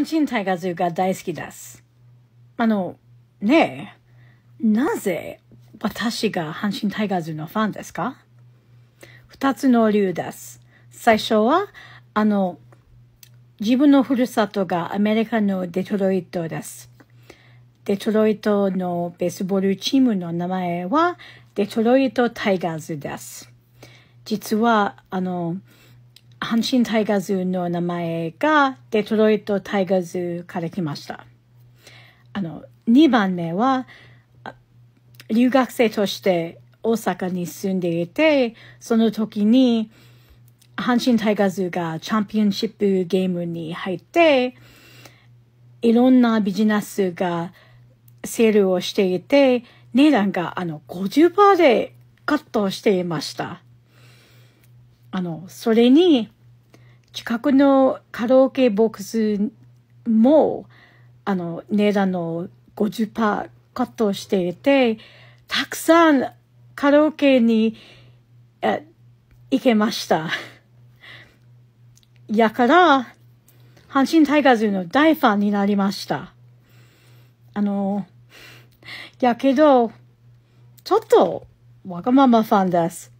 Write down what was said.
阪神タイガーズが大好きです。あの、ねえ、なぜ私が阪神タイガーズのファンですか二つの理由です。最初は、あの、自分のふるさとがアメリカのデトロイトです。デトロイトのベースボールチームの名前はデトロイトタイガーズです。実は、あの、阪神タイガーズの名前がデトロイトタイガーズから来ました。あの、2番目は、留学生として大阪に住んでいて、その時に、阪神タイガーズがチャンピオンシップゲームに入って、いろんなビジネスがセールをしていて、値段があの50%でカットしていました。あの、それに、近くのカラオケボックスも、あの、値段の50%カットしていて、たくさんカラオケに行けました。やから、阪神タイガーズの大ファンになりました。あの、やけど、ちょっとわがままファンです。